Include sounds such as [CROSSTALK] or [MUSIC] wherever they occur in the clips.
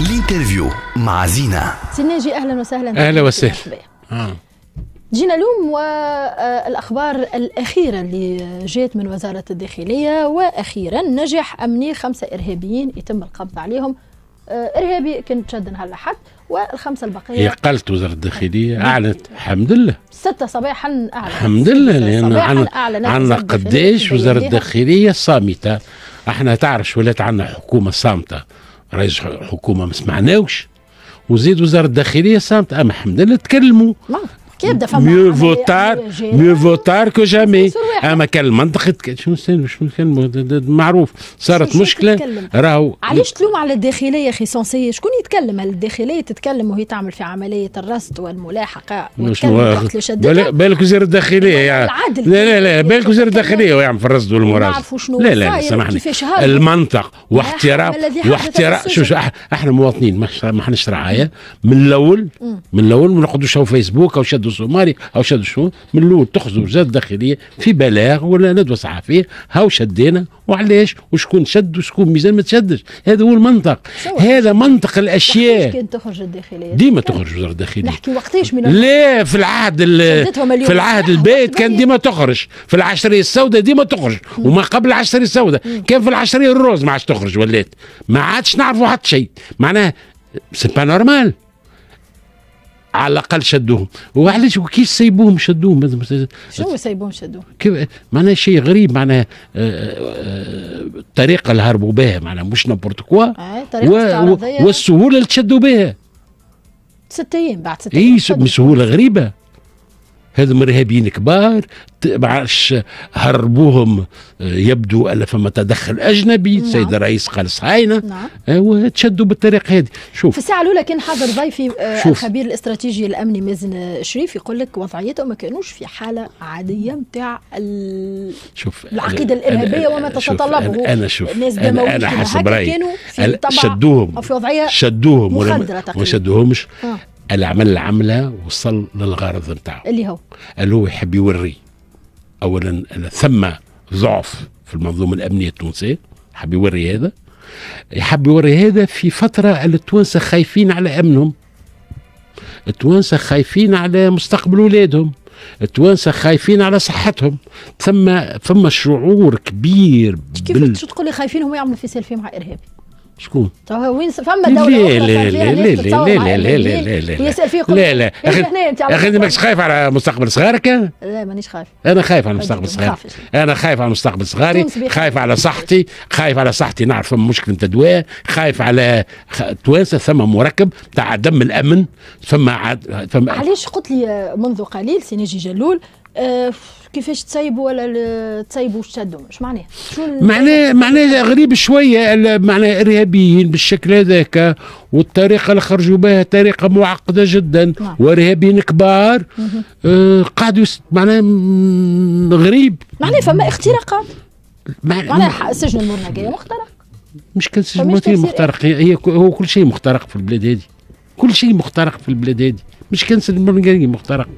الانترفيو مع زينة سي اهلا وسهلا اهلا وسهلا آه. جينا اليوم والاخبار آه، الاخيره اللي جات من وزاره الداخليه واخيرا نجح امني خمسه ارهابيين يتم القبض عليهم آه، ارهابي كان تشد نهار الاحد والخمسه البقيه قالت وزاره الداخليه نعم. اعلنت الحمد لله ستة صباحا اعلن الحمد لله لان عندنا عندنا قداش وزاره الداخليه صامته احنا تعرف ولات عندنا حكومه صامته رئيس حكومه ما سمعناوش وزيد وزاره الداخليه صامت ام حمد اللي تكلموا mieux vaut tard mieux vaut tard que jamais اما كان منطقه شنو شنو كان معروف صارت مشكله راهو علاش تلوم على الداخليه اخي سونسي شكون يتكلم على الداخليه تتكلم وهي تعمل في عمليه الرصد والملاحقه بالك وزير الداخليه يعني لا لا لا بالك وزير الداخليه ويعمل في الرصد والمراصد لا لا سامحني المنطق واحترام واحترام شوف احنا مواطنين ما حناش رعايا من الاول من الاول ما نقعدوش فيسبوك او شد الصومالي او شد شو من الاول تخزو وزاره الداخليه في بلاغ ولا ندوه صحفيه هاو شدينا وعلاش وشكون شد وشكون ميزان ما تشدش هذا هو المنطق هذا منطق الاشياء كانت تخرج الداخليه ديما تخرج وزاره الداخليه نحكي وقتاش من لا في العهد في العهد البيت كان ديما تخرج في العشريه السوداء ديما تخرج وما قبل العشريه السوداء كان في العشريه الروز ما عادش تخرج ولات ما عادش نعرفوا حتى شيء معناه سي با نورمال على الاقل شدوهم وعلاش وكيف سيبوهم شدوهم شنو سيبوهم شدوهم معناها شيء غريب معناها الطريقه آه، آه، اللي هربوا بها معناها مش نابورت كوا آه، والسهوله اللي تشدوا بها ست ايام بعد ست إيه، ايام اي بسهوله غريبه هذ ارهابيين كبار معرفش هربوهم آه، يبدو ان فما تدخل اجنبي نعم. سيد الرئيس قال صهاينه نعم. آه، وتشدوا بالطريق هذه شوف في الساعه الاولى كان حاضر ضيفي آه، الخبير الاستراتيجي الامني مازن الشريف يقول لك وضعيتهم ما كانوش في حاله عاديه نتاع شوف العقيده الارهابيه وما تتطلبه انا شوف الناس انا, أنا حسب رايي شدوهم في وضعيه شدوهم ولا ما شدوهمش آه. العمل العملة وصل للغرض نتاعو اللي هو اللي هو يحب يوري أولا ثم ضعف في المنظومة الأمنية التونسية حب يوري هذا يحب يوري هذا في فترة التوانسة خايفين على أمنهم التوانسة خايفين على مستقبل اولادهم التوانسة خايفين على صحتهم ثم ثم شعور كبير كيف بال... تقول خايفين هم يعملوا في سيلفي مع إرهابي شكون؟ وين فما دوله لا لا لا لا لا لا لا لا لا لا لا لا لا لا ماكش خايف على مستقبل صغارك؟ لا مانيش خايف انا خايف على مستقبل لا انا خايف على مستقبل صغاري خايف على صحتي خايف على صحتي نعرف فما لا لا دواء خايف على توانسه ثم مركب تاع لا الامن ثم عاد لا علاش قلت لي منذ قليل لا لا جلول آه، كيفاش تسيبوا ولا تسيبوا تشدوا اش معناه معناه معناه غريب شويه معناه ارهابيين بالشكل هذاك والطريقه اللي خرجوا بها طريقه معقده جدا نعم. وارهابيين كبار آه قعدوا معناه غريب معناه فما اختراقات معناه سجن المرنقيه مخترق مش كان سجن مخترق, مخترق إيه؟ هي هو كل شيء مخترق في البلاد هذه كل شيء مخترق في البلاد هذه مش كان سجن المرنقيه مخترق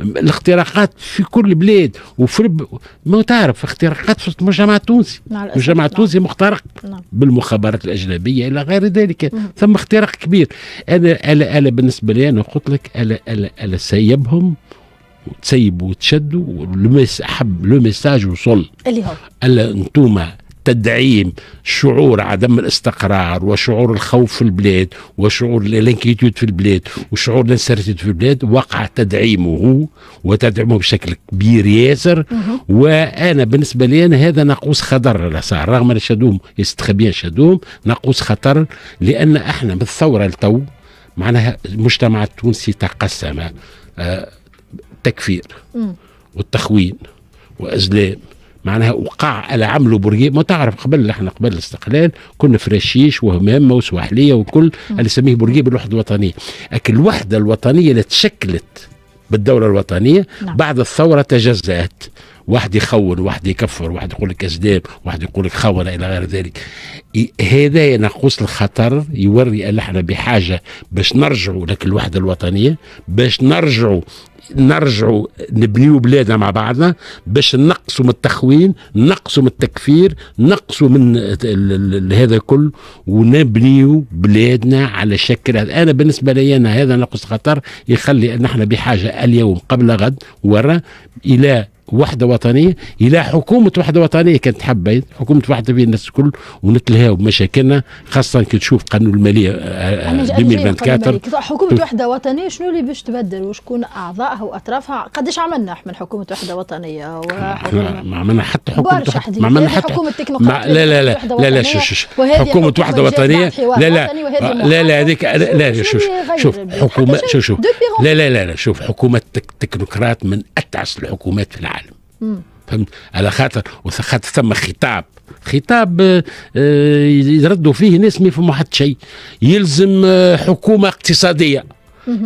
الاختراقات في كل بلاد وفي الب... ما تعرف اختراقات في المجتمع التونسي المجتمع نعم. التونسي مخترق نعم. بالمخابرات الاجنبيه الى غير ذلك ثم اختراق كبير انا انا انا بالنسبه لي انا قلت لك انا انا انا سيبهم وتسيبوا وتشدوا لو لو ميساج وصل اللي هو انتوما تدعيم شعور عدم الاستقرار وشعور الخوف في البلاد وشعور الانكيتود في البلاد وشعور الانسرتيد في البلاد وقع تدعيمه وتدعيمه بشكل كبير ياسر وانا بالنسبه لي أنا هذا ناقوس خطر صار رغم شادوم يستخبي شادوم ناقوس خطر لان احنا من الثوره لتو معناها المجتمع التونسي تقسم آه، تكفير والتخوين وازلام معناها وقع على عملوا بورقيب ما تعرف قبل احنا قبل الاستقلال كنا في وهمامه وسواحليه وكل اللي نسميه بورقيب بالوحده الوطنيه لكن الوحده الوطنيه اللي تشكلت بالدوله الوطنيه نعم. بعد الثوره تجزات واحد يخون واحد يكفر واحد يقول لك كذاب واحد يقول لك خونه الى غير ذلك هذا ينقص الخطر يوري ان احنا بحاجه باش نرجعوا لك الوحده الوطنيه باش نرجعوا نرجعوا نبنيو بلادنا مع بعضنا باش نقصوا من التخوين نقصوا من التكفير نقصوا من هذا كل ونبنيو بلادنا على شكل هذا انا بالنسبه لي أنا هذا نقص خطر يخلي ان احنا بحاجه اليوم قبل غد ورا الى وحده وطنيه الى حكومه وحده وطنيه كانت حبيت حكومه وحده بين الناس الكل ونتلهاو بمشاكلنا خاصه كي تشوف قانون الماليه 2024 آه، آه، حكومه وحده وطنيه شنو اللي باش تبدل وشكون اعضائها واطرافها قداش عملنا احنا من حكومه وحده وطنيه وحكومه ما عملنا حتى حكومه ما عملنا حتى حكومه تكنوقراطيه لا لا لا لا لا شوف شوف حكومه وحده وطنيه لا لا آه، لا لا هذيك لا لا شوف شوف حكومه شوف شوف لا لا لا شوف حكومه تكنوقراط من اتعس الحكومات في العالم فهمت على خاطر وخاطر ثم خطاب خطاب آه، آه، يردوا فيه ناس ما يفهموا حتى شيء يلزم آه، حكومه اقتصاديه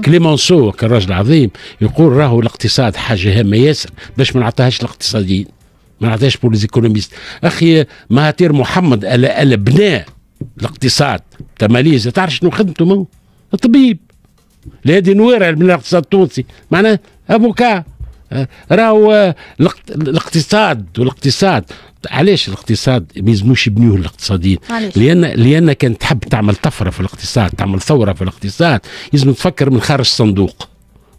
كليمونسو كالراجل عظيم يقول راهو الاقتصاد حاجه هامه ياسر باش ما نعطيهاش الاقتصاديين ما نعطيهاش بور ليزيكونوميست اخي مهاتير محمد على بناء الاقتصاد تماليز تعرف شنو خدمته الطبيب لهذه نوير من الاقتصاد التونسي معناه افوكا اه، راهو اه، الاقتصاد والاقتصاد علاش الاقتصاد ما يلزموش يبنيوه الاقتصاديين لان لان كان تحب تعمل طفره في الاقتصاد تعمل ثوره في الاقتصاد لازم تفكر من خارج الصندوق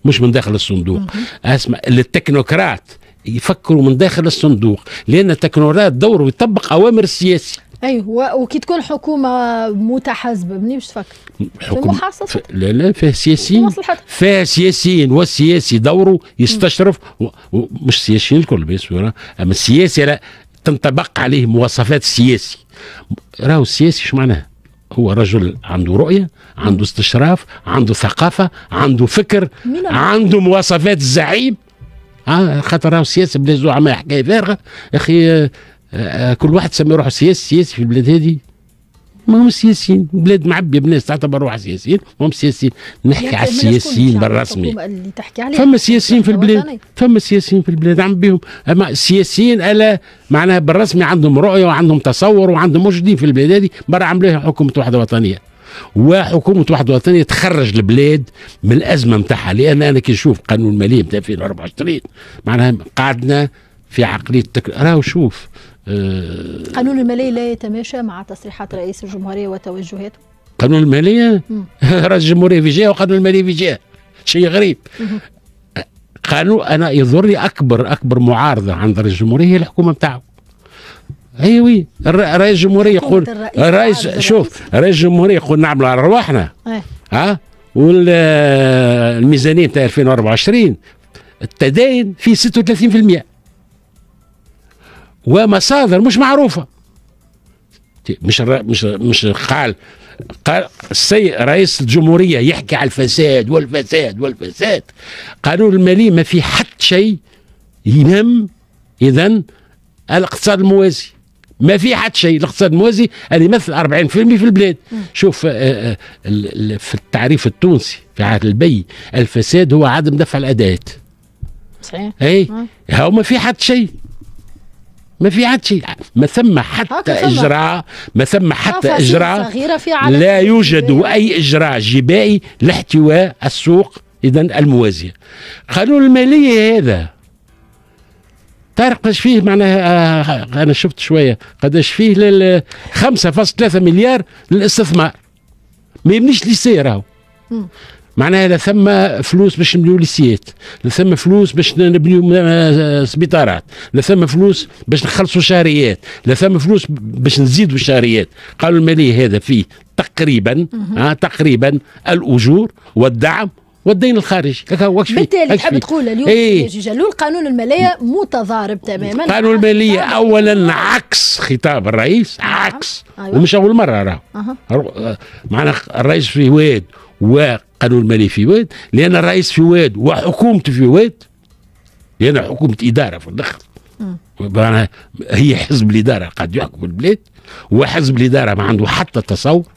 مش من داخل الصندوق اسمع التكنوقراط يفكروا من داخل الصندوق لان التكنوقراط دوره يطبق اوامر السياسي ايوه وكي تكون حكومه متحزبه مني باش تفكر؟ حكومه ف... لا لا فيها سياسيين فيها سياسيين والسياسي دوره يستشرف و... و... مش سياسيين الكل بيسور اما السياسي لا تنطبق عليه مواصفات السياسي راهو السياسي شو معناه؟ هو رجل عنده رؤية عنده استشراف عنده ثقافة عنده فكر عنده مواصفات الزعيم آه خاطر راهو السياسة بلا زعماء حكاية فارغة يا أخي آه، كل واحد سمي روحه سياسي سياسي في البلاد هذه ما هم سياسيين بلاد معبيه بناس تعتبر روحها سياسيين ما هم سياسيين نحكي يعني على السياسيين بالرسمي فما سياسيين في البلاد فما سياسيين في البلاد عم بيهم اما السياسيين الا معناها بالرسمي عندهم رؤيه وعندهم تصور وعندهم موجودين في البلاد هذه برا عملوها حكومه وحده وطنيه وحكومه وحده وطنيه تخرج البلاد من الازمه متاعها لان انا كي نشوف قانون الماليه متاع 2024 معناها قعدنا في عقليه تك... راهو شوف قانون المالية لا يتماشى مع تصريحات رئيس الجمهورية وتوجهاته قانون المالية [LAUGHS] رئيس الجمهورية في جهة وقانون المالية في جهة شيء غريب قانون أنا يضرني أكبر أكبر معارضة عند رئيس الجمهورية هي الحكومة بتاعه اي أيوة. وي رئيس الجمهوريه يقول رئيس شوف رئيس الجمهوريه يقول نعمل على رواحنا إيه. ها والميزانيه تاع 2024 التداين فيه 36% ومصادر مش معروفه مش مش مش قال قال السي رئيس الجمهوريه يحكي على الفساد والفساد والفساد قانون المالي ما في حتى شيء ينم اذا الاقتصاد الموازي ما في حد شيء الاقتصاد الموازي اللي يمثل 40% في البلاد شوف آه، آه، في التعريف التونسي في عهد البي الفساد هو عدم دفع الاداه صحيح اي هو ما في حد شيء ما في عاد ما ثم حتى اجراء ما ثم حتى اجراء لا يوجد اي اجراء جبائي لاحتواء السوق اذا الموازيه قانون الماليه هذا قداش فيه معناها آه، انا شفت شويه قداش فيه 5.3 مليار للاستثمار ما يبنيش لي راهو معناها لا ثم فلوس باش نبنيو ليسيات لا ثم فلوس باش نبنيو آه، سبيطارات لا ثم فلوس باش نخلصوا شهريات لا ثم فلوس باش نزيدوا الشهريات قالوا المالية هذا فيه تقريبا آه تقريبا الأجور والدعم والدين الخارجي هو بالتالي تحب تقول اليوم إيه؟ جلول قانون الماليه متضارب تماما قانون الماليه نعم. اولا عكس خطاب الرئيس نعم. عكس أيوة. ومش اول مره راه أه. معناها الرئيس في واد القانون المالي في واد لان الرئيس في واد وحكومته في واد لان حكومه اداره في الاخر هي حزب الاداره قد يحكم البلاد وحزب الاداره ما عنده حتى تصور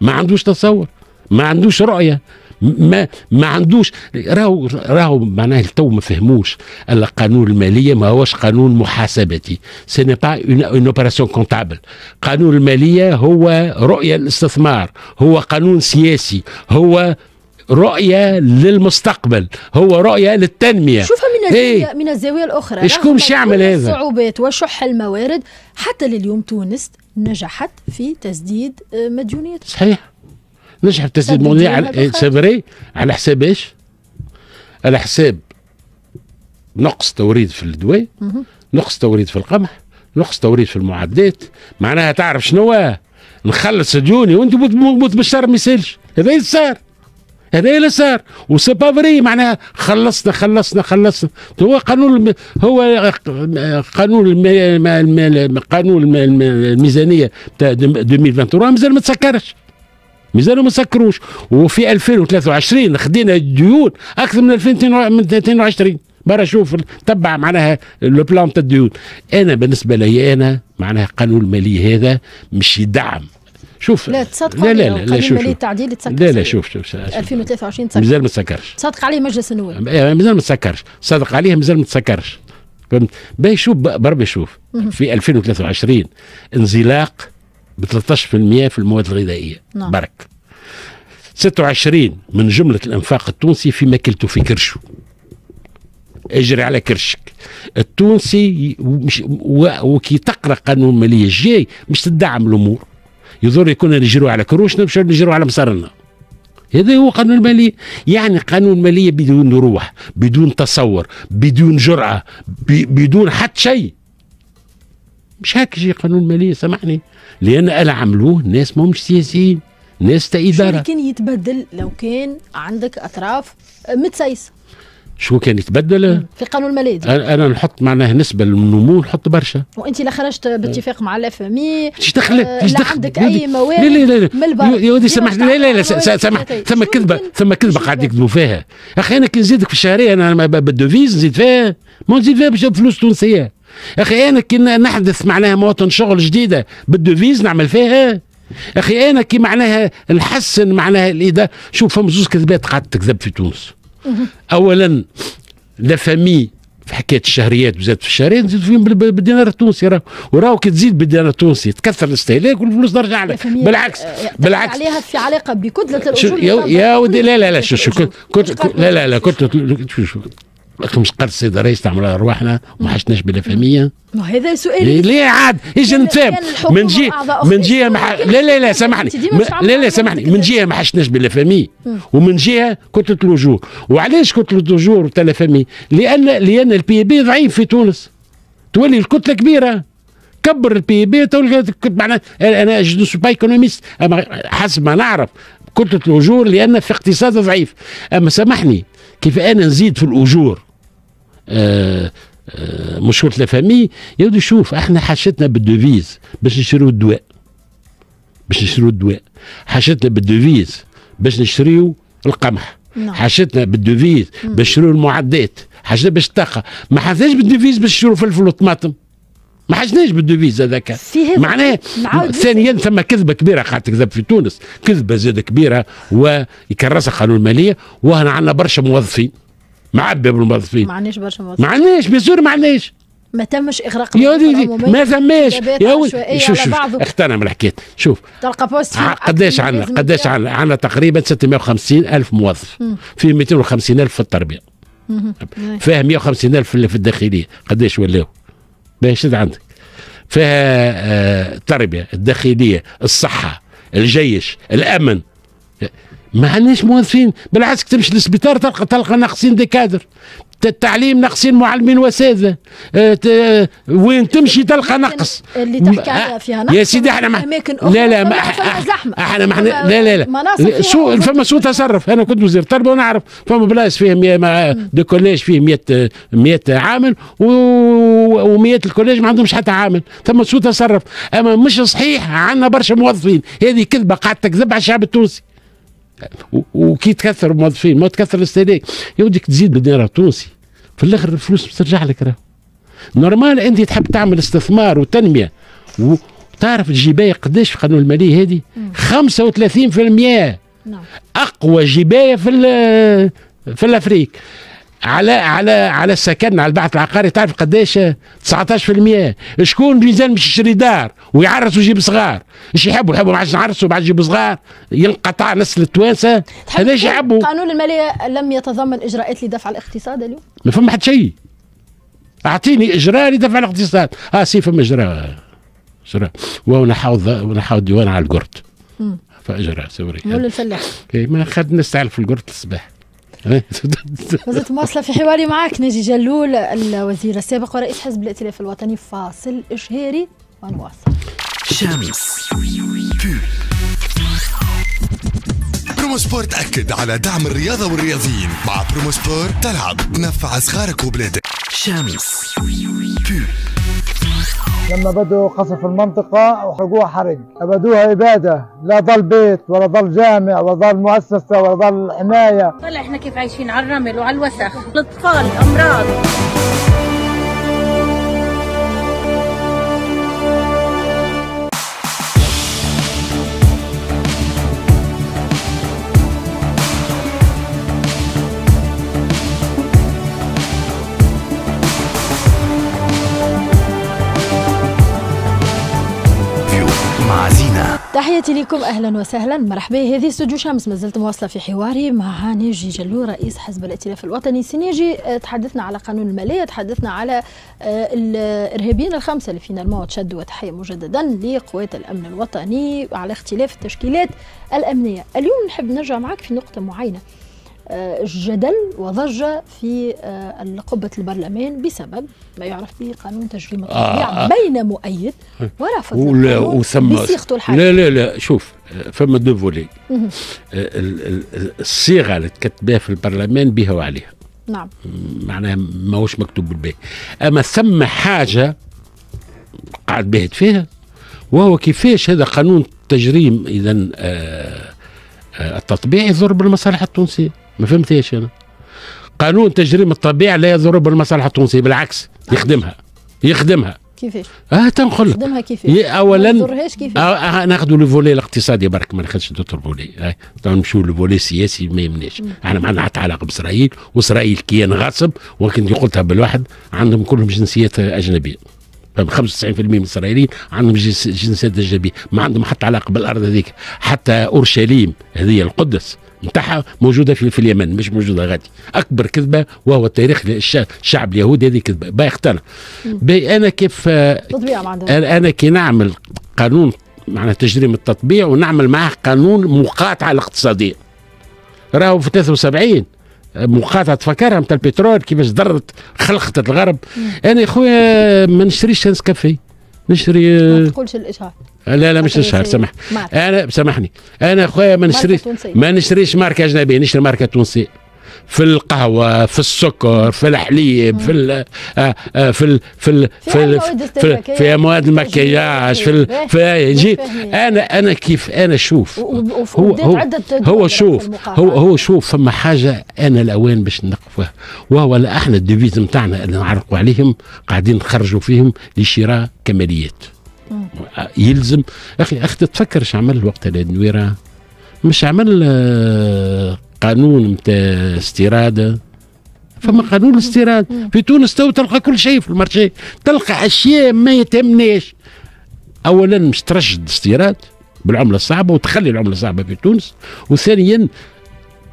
ما عندوش تصور ما عندوش رؤيه ما ما عندوش راهو راهو معناه التو ما فهموش القانون الماليه ما هوش قانون محاسبتي سي با اون اوبراسيون كونتابل قانون الماليه هو رؤيه الاستثمار هو قانون سياسي هو رؤيه للمستقبل هو رؤيه للتنميه شوفها من إيه؟ من الزاويه الاخرى شكون شكونش يعمل هذا الصعوبات وشح الموارد حتى لليوم تونس نجحت في تسديد مديونية صحيح نجحت في تسديد على سافري على حساب ايش؟ على حساب نقص توريد في الدواء نقص توريد في القمح نقص توريد في المعدات معناها تعرف شنو نخلص ديوني وانت بوت بالشر ما يسالش هذا اللي صار هذا اللي صار وسي با فري معناها خلصنا خلصنا خلصنا هو قانون هو قانون الم... قانون الميزانيه تاع 2023 مازال ما تسكرش مازال ما سكروش وفي 2023 خدينا ديون اكثر من 2022 برا شوف تبع معناها لو بلان تاع الديون انا بالنسبه لي انا معناها قانون المالي هذا مش يدعم شوف لا تصدق لا لا لا, لا شوف التعديل تسكر لا لا شوف شوف 2023 تسكر مازال ما تسكرش تصدق عليه مجلس النواب إيه، مازال ما تسكرش صدق عليه مازال ما تسكرش فهمت باهي شوف بربي شوف في 2023 انزلاق ب 13% في المواد الغذائيه نعم. برك 26 من جمله الانفاق التونسي في ماكلته في كرشه اجري على كرشك التونسي وكي تقرا قانون الماليه الجاي مش تدعم الامور يضر كنا نجرو على كروشنا مش نجرو على مصرنا هذا هو قانون المالية يعني قانون المالية بدون روح بدون تصور بدون جرأة بدون حتى شيء مش هاك شيء قانون المالية سامحني لأن أنا عملوه ناس ما مش سياسيين ناس تا إدارة كان يتبدل لو كان عندك أطراف متسيسة شو كان يتبدل في قانون الماليدي انا نحط معناه نسبه للنمو نحط برشا وانت لا خرجت باتفاق مع الاف ام اي ايش دخلك آه، ايش دخلك عندك اي موارد لا لا لا من البر يا ودي سامح لا لا لا سمح ثم كذبه ثم كذبه قاعد يكذبوا فيها اخي انا كي نزيدك في الشهريه انا بالدوفيز نزيد فيها ما نزيد فيها باش فلوس تونسيه اخي انا كي نحدث معناها مواطن شغل جديده بالدوفيز نعمل فيها اخي انا كي معناها نحسن معناها الاداره شوف فما زوج كذبات قاعد تكذب في تونس [LAUGHS] اولا لا فامي في حكايه الشهريات وزادت في الشهريات نزيد فيهم بالدينار التونسي راه وراه كي تزيد بالدينار التونسي تكثر الاستهلاك والفلوس ترجع لك آه، بالعكس بالعكس عليها في علاقه بكتله الاجور يا ودي لا لا لا شو شو كنت لا لا لا كنت مش قرص صيدة رئيس تعملوا ارواحنا وما حشناش فهميه هذا سؤال ليه عاد اجي نتفاهم من جهه من جهه مح... لا لا لا سامحني لا لا سامحني من جهه ما حشناش بالافهمي ومن جهه كتله الاجور وعلاش كتله الاجور تلا الافهمي لان لان البي بي ضعيف في تونس تولي الكتله كبيره كبر البي بي معناها انا جو سو با ايكونوميست حسب ما نعرف كتله الاجور لان في اقتصاد ضعيف اما سامحني كيف انا نزيد في الاجور مشكله آه، الفامي آه، يقعد يشوف احنا حاجتنا بالدوفيز باش نشريو الدواء باش نشريو الدواء حاجتنا بالدوفيز باش نشريو القمح نعم. بالدوفيز باش نشريو المعدات حاجتنا باش الطاقه ما حشتناش بالدوفيز باش نشريو فلفل وطماطم ما حشناش بالدوفيز هذاك معناه ثانيا ثم كذبه كبيره قاعد تكذب في تونس كذبه زاد كبيره ويكرسها قانون الماليه وهنا عندنا برشا موظفين معبي بالموظفين ما عندناش برشا موظفين ما عندناش بيزور ما عندناش ما تمش اغراق يا ولدي ما ثماش يا ولدي شوف شوف من الحكايه شوف تلقى بوست قداش عندنا قداش عندنا عندنا تقريبا 650 الف موظف في 250 الف في التربيه فيها 150 الف اللي في الداخليه قداش ولاو باش عندك فيها التربيه آه، الداخليه الصحه الجيش الامن ما عندناش موظفين بالعكس تمشي للسبيطار تلقى تلقى ناقصين دي كادر التعليم ناقصين معلمين واساتذه آه، آه، وين تمشي تلقى نقص اللي تحكي عليها آه، فيها نقص يا سيدي احنا اخرى لا لا ما احنا ما احنا لا لا لا سوء فما سوء تصرف انا كنت وزير تربيه ونعرف فما بلايص فيها مية دو كوليج فيه 100 100 عامل و100 الكوليج ما عندهمش حتى عامل ثم سوء تصرف اما مش صحيح عندنا برشا موظفين هذه كذبه قاعده تكذب على الشعب التونسي وكي تكثر الموظفين ما تكثر الاستهلاك يا ودي تزيد بالدينار التونسي في الاخر الفلوس بترجع لك راه نورمال انت تحب تعمل استثمار وتنميه وتعرف الجبايه قداش في القانون المالي هذه 35% نعم. اقوى جبايه في في الافريق على على على السكن على البحث العقاري تعرف قداش 19% شكون ميزان مش يشري دار ويعرس ويجيب صغار ايش يحبوا يحبوا ما عادش نعرسوا ما عادش يجيبوا صغار ينقطع نسل التوانسه هذا ايش يحبوا قانون الماليه لم يتضمن اجراءات لدفع الاقتصاد اليوم ما فما حتى شيء اعطيني اجراء لدفع الاقتصاد اه سي فما اجراء اجراء وهو نحاول ديوان على القرد فاجراء سوري مول الفلاح إيه، ما خدنا نستعرف القرد الصباح إيه. وزيرة المواصلة في حواري معك ناجي جلول الوزير السابق ورئيس حزب الائتلاف الوطني فاصل إشهاري ونواصل شمس برومو سبورت تأكد على دعم الرياضة والرياضيين مع برومو سبورت تلعب تنفع صغارك وبلادك شمس بيو. لما بدوا قصف المنطقة وحرقوها حرق أبدوها إبادة لا ضل بيت ولا ضل جامع ولا ضل مؤسسة ولا ضل حماية طلع إحنا كيف عايشين على الرمل وعلى الوسخ الأطفال أمراض تحياتي لكم اهلا وسهلا مرحبا هذه استوديو شمس مازلت مواصله في حواري مع ناجي جلو رئيس حزب الائتلاف الوطني ناجي آه، تحدثنا على قانون الماليه تحدثنا على آه، الارهابيين الخمسه اللي فينا الموت شدوا وتحيه مجددا لقوات الامن الوطني على اختلاف التشكيلات الامنيه اليوم نحب نرجع معك في نقطه معينه آه، جدل وضجة في آه، قبة البرلمان بسبب ما يعرف به قانون تجريم التطبيع آه،, آه بين مؤيد ورافض ولا وسمى الحالية لا لا لا شوف فما دو فولي الصيغة اللي تكتبها في البرلمان بها وعليها نعم معناها ماهوش مكتوب بالباهي اما ثم حاجه قاعد باهت فيها وهو كيفاش هذا قانون تجريم اذا التطبيع يضر بالمصالح التونسيه ما فهمتهاش انا قانون تجريم الطبيعه لا يضر بالمصالح التونسيه بالعكس يخدمها يخدمها كيفاش؟ اه تنقول لك كيفاش؟ اولا ما كيفاش؟ آه, أه، ناخذوا لو فولي الاقتصادي برك ما ناخذش دكتور فولي آه. نمشيو لو فولي السياسي ما يمناش احنا ما عندنا حتى علاقه باسرائيل واسرائيل كيان غاصب ولكن دي قلتها بالواحد عندهم كلهم جنسيات اجنبيه 95% طيب، من الاسرائيليين عندهم جنسيات اجنبيه ما عندهم حتى علاقه بالارض هذيك حتى اورشليم هذه القدس نتاعها موجوده في, في اليمن مش موجوده غادي اكبر كذبه وهو التاريخ الشعب اليهودي هذه كذبه باي اختار باي انا كيف آه، انا كي نعمل قانون معنا تجريم التطبيع ونعمل معاه قانون مقاطعه الاقتصاديه راهو في 73 مقاطعه تفكرها نتاع البترول كيفاش ضرت خلقت الغرب انا يا خويا ما نشتريش نسكافيه نشري آه، ما تقولش الاشهار لا لا مش نشهر سامح انا سامحني انا خويا ما نشريش ما نشريش ماركه اجنبيه نشري ماركه تونسيه في القهوه في السكر في الحليب في الـ آه، آه، في الـ في الـ في الـ في, في مواد المكياج في في جي انا انا كيف انا شوف هو هو هو شوف هو هو شوف فما حاجه انا الاوان باش نقفها وهو احنا الديفيز نتاعنا اللي نعرقوا عليهم قاعدين نخرجوا فيهم لشراء كماليات آه، يلزم اخي اخي تفكر اش عمل وقت الادويره مش عمل آه، قانون نتاع استيراده فما قانون الاستيراد في تونس تو تلقى كل شيء في المارشي تلقى اشياء ما يتمناش اولا مش ترشد استيراد بالعمله الصعبه وتخلي العمله الصعبه في تونس وثانيا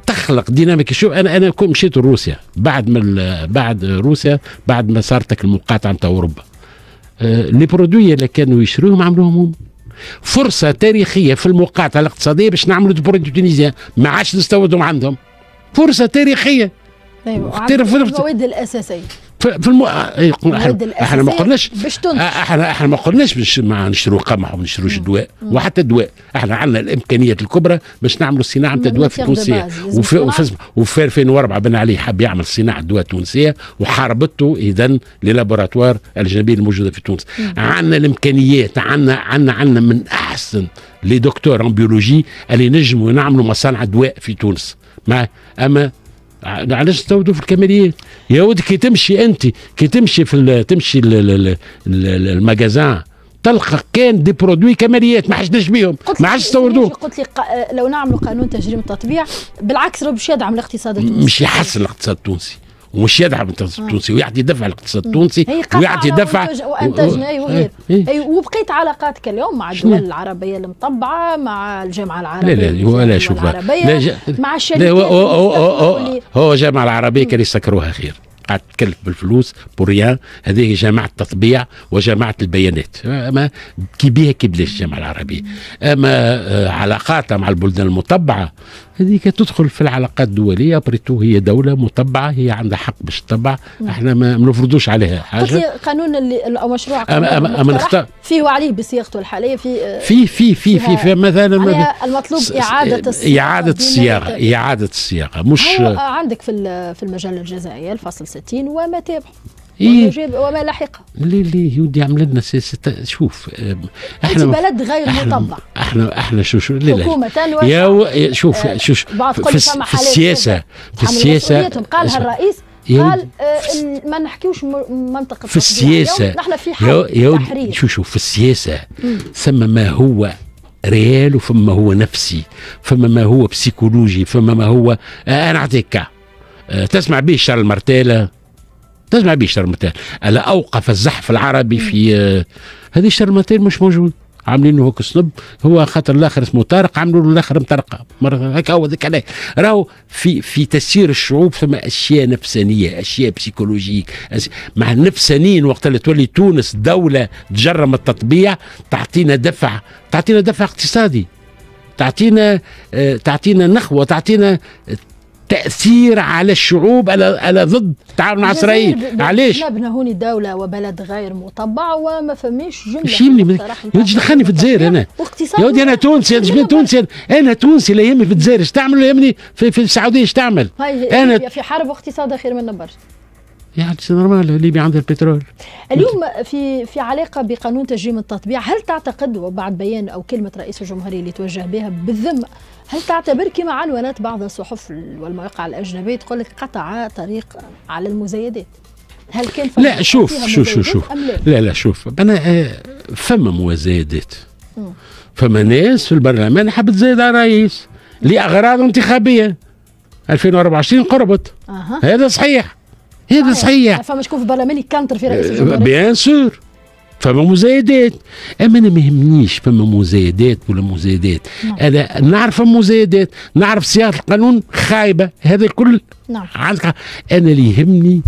تخلق ديناميك شوف انا انا كنت مشيت لروسيا بعد ما بعد روسيا بعد ما صارت المقاطعه نتاع اوروبا آه، لي برودوي اللي كانوا يشروهم عملوهم هم فرصة تاريخية في المقاطعة الاقتصادية باش نعملوا برودوي تونيزيا ما عادش نستوردهم عندهم فرصة تاريخية طيب المواد الأساسية في الم... آه، إيه، احنا احنا ما قلناش آه، احنا احنا ما قلناش باش ما نشتروا قمح وما نشتروش دواء وحتى الدواء احنا عندنا الامكانيات الكبرى باش نعملوا صناعه نتاع دواء في تونسيه وفي وفي, وفي 2004 بن علي حب يعمل صناعه دواء تونسيه وحاربته اذا للابوراتوار الاجنبيه الموجوده في تونس عندنا الامكانيات عندنا عندنا عندنا من احسن لي دكتور ان بيولوجي اللي نجموا نعملوا مصانع دواء في تونس ما اما علاش تزودوا في الكماليات يا ود كي تمشي انت كي تمشي في تمشي المجازان تلقى كان دي برودوي كماليات ما حشناش بيهم ما عادش استوردوه قلت لي لو نعملوا قانون تجريم التطبيع بالعكس راه باش يدعم الاقتصاد التونسي مش يحسن الاقتصاد التونسي ومش يدعم الاقتصاد التونسي ويعطي دفع الاقتصاد التونسي ويعطي دفع وانتجنا ايوه وبقيت علاقاتك اليوم مع الدول العربيه المطبعه مع الجامعه العربيه لا لا هو انا شوف مع الشركات هو الجامعه العربيه كان يسكروها خير قاعد تكلف بالفلوس بوريان هذه جماعة التطبيع وجماعة البيانات أما كي بيها كي بلاش الجامعة العربية أما آه، علاقاتها مع البلدان المطبعة هذيك تدخل في العلاقات الدوليه بريتو هي دوله مطبعه هي عندها حق باش تطبع احنا ما نفرضوش عليها حاجه قانون او مشروع قانون أما فيه وعليه بصياغته الحاليه في في في في في, في مثلا المطلوب اعاده الصياغه اعاده الصياغه اعاده الصياغه مش عندك في في المجله الجزائريه الفصل 60 وما تابعه ونجيب إيه. وما لاحقة ليه ليه يودي عمل لنا شوف آه، احنا انت بلد غير مطبع احنا احنا شو شو لا حكومة يا و... شوف آه شو في, في السياسه في السياسه قالها الرئيس قال آه ما نحكيوش منطقه في السياسه نحن في حال تحرير شو شوف في السياسه ثم ما هو ريال وفما هو نفسي فما ما هو بسيكولوجي فما ما هو آه انا اعطيك آه، تسمع به شارل مارتيلا تسمع به شرمتان ألا أوقف الزحف العربي في آه، هذه شرمتان مش موجود عاملين هوك سنب هو خاطر الاخر اسمه طارق عملوا له الاخر مطرقه مره هكا هو ذاك راهو في في تسيير الشعوب ثم اشياء نفسانيه اشياء بسيكولوجيك أشياء مع النفسانيين وقت اللي تولي تونس دوله تجرم التطبيع تعطينا دفع تعطينا دفع اقتصادي تعطينا آه، تعطينا نخوه تعطينا تاثير على الشعوب على على ضد التعاون اسرائيل علاش؟ احنا بنهوني دوله وبلد غير مطبع وما فماش جمله مش يملي يا دخلني في الجزائر انا يا ودي انا تونسي انا تونسي انا تونسي لا يهمني في الجزائر اش تعمل لا يهمني في, في السعوديه اش تعمل؟ انا في حرب واقتصاد خير من برشا يعني سي نورمال ليبيا عندها البترول اليوم في في علاقه بقانون تجريم التطبيع هل تعتقد وبعد بيان او كلمه رئيس الجمهوريه اللي توجه بها بالذم هل تعتبر كما عنونات بعض الصحف والمواقع الاجنبيه تقول لك قطع طريق على المزايدات هل كان لا شوف شوف شوف شوف لا؟, لا شوف انا آه، فما مزايدات فما ناس في البرلمان حابة تزايد على الرئيس لاغراض انتخابيه 2024 قربت هذا صحيح هذا آه، صحيح يعني فما شكون في البرلمان يكانتر في رئيس الجمهوريه بيان سور فما مزايدات اما انا ما يهمنيش فما مزايدات ولا مزايدات نعم. انا نعرف مزايدات نعرف صياغه القانون خايبه هذا الكل نعم. عندك انا اللي يهمني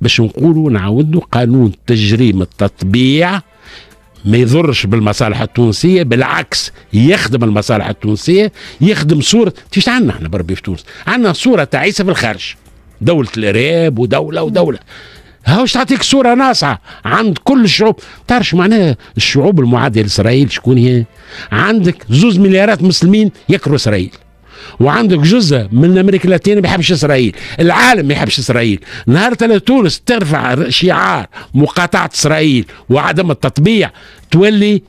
باش نقولوا نعاودوا قانون تجريم التطبيع ما يضرش بالمصالح التونسية بالعكس يخدم المصالح التونسية يخدم صورة تيش عندنا احنا بربي في تونس عندنا صورة تعيسة في الخارج دولة الإرهاب ودولة ودولة هاوش تعطيك صورة ناصعة عند كل الشعوب شو معناها الشعوب المعادية لإسرائيل شكون هي عندك زوز مليارات مسلمين يكرهوا إسرائيل وعندك جزء من امريكا اللاتينيه ما يحبش اسرائيل، العالم ما يحبش اسرائيل، نهار تونس ترفع شعار مقاطعه اسرائيل وعدم التطبيع تولي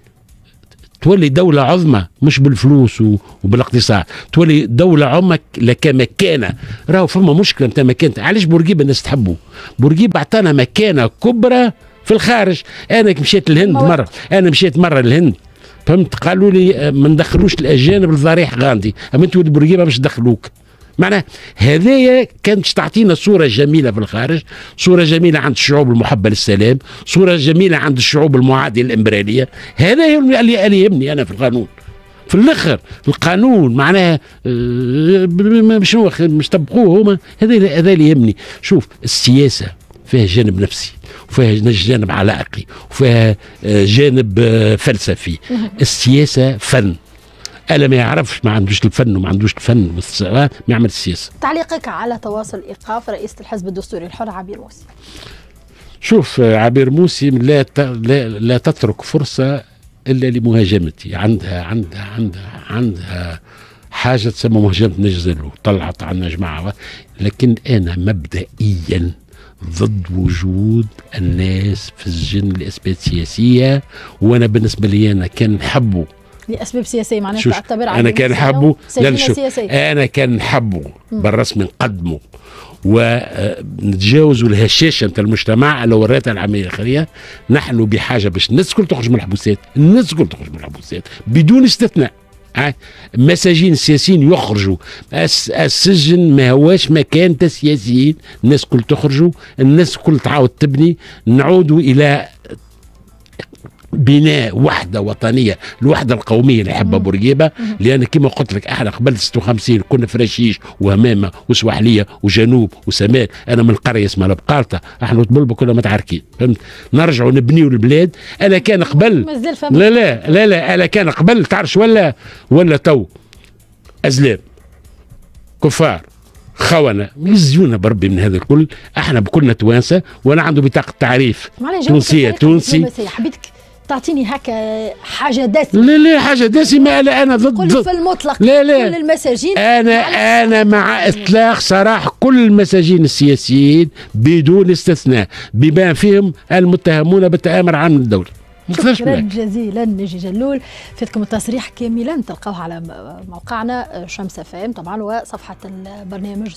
تولي دولة عظمى مش بالفلوس وبالاقتصاد تولي دولة عظمى مكانة راهو فما مشكلة نتاع مكانة علاش بورقيبة الناس تحبه بورقيبة أعطانا مكانة كبرى في الخارج أنا مشيت للهند مرة أنا مشيت مرة للهند فهمت قالوا لي آه، ما ندخلوش الاجانب لضريح غاندي اما ولد بورقيبه باش دخلوك معناه هذايا كانت تعطينا صورة جميلة في الخارج صورة جميلة عند الشعوب المحبة للسلام صورة جميلة عند الشعوب المعادية الإمبريالية هذا اللي يهمني أنا في القانون في الاخر القانون معناها آه، شنو مش طبقوه هما هذا هذا اللي يهمني شوف السياسه فيها جانب نفسي وفيها جانب علاقي وفيها آه، جانب آه، فلسفي [LAUGHS] السياسه فن الا ما يعرفش ما عندوش الفن وما عندوش الفن ما يعمل السياسه تعليقك على تواصل ايقاف رئيس الحزب الدستوري الحر عبير موسي شوف عبير موسي لا لا, لا تترك فرصه الا لمهاجمتي عندها عندها عندها عندها حاجه تسمى مهاجمه نجزلو طلعت عنا جماعه لكن انا مبدئيا ضد وجود الناس في السجن لاسباب سياسيه وانا بالنسبه لي انا كان نحبوا لاسباب سياسيه معناها تعتبر انا كان حبه لا لا انا كان حبه بالرسم نقدمه ونتجاوزوا آه، الهشاشه نتاع المجتمع لو وريتها العمليه الاخريه نحن بحاجه باش الناس الكل تخرج من الحبوسات الناس الكل تخرج من الحبوسات بدون استثناء مساجين سياسيين يخرجوا السجن ما هواش مكان تسياسيين الناس كل تخرجوا الناس كل تعاود تبني نعودوا الى بناء وحده وطنيه الوحده القوميه اللي حبها بورقيبه لان كما قلت لك احنا قبل 56 كنا في رشيش وهمامه وسواحليه وجنوب وسمال انا من قريه اسمها البقالطه احنا وطبلبه كنا متعاركين فهمت نرجعوا نبنيوا البلاد انا كان قبل لا لا لا لا انا كان قبل تعرف ولا ولا تو ازلام كفار خونه يزيونا بربي من هذا الكل احنا بكلنا توانسه وانا عنده بطاقه تعريف تونسيه تونسي حبيتك تعطيني هكا حاجه دسمه لا لا حاجه دسمه لا انا ضد كل في المطلق لا لا كل المساجين انا انا مع اطلاق سراح كل المساجين السياسيين بدون استثناء بما فيهم المتهمون بالتآمر عام الدوله شكرا جزيلا نجي جلول فاتكم التصريح كاملا تلقاوه على موقعنا شمس فام طبعا وصفحه البرنامج